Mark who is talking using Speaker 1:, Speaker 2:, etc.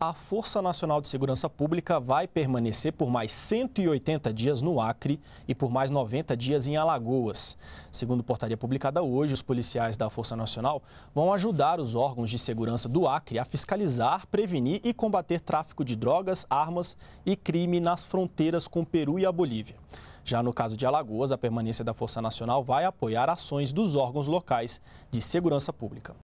Speaker 1: a Força Nacional de Segurança Pública vai permanecer por mais 180 dias no Acre e por mais 90 dias em Alagoas. Segundo portaria publicada hoje, os policiais da Força Nacional vão ajudar os órgãos de segurança do Acre a fiscalizar, prevenir e combater tráfico de drogas, armas e crime nas fronteiras com o Peru e a Bolívia. Já no caso de Alagoas, a permanência da Força Nacional vai apoiar ações dos órgãos locais de segurança pública.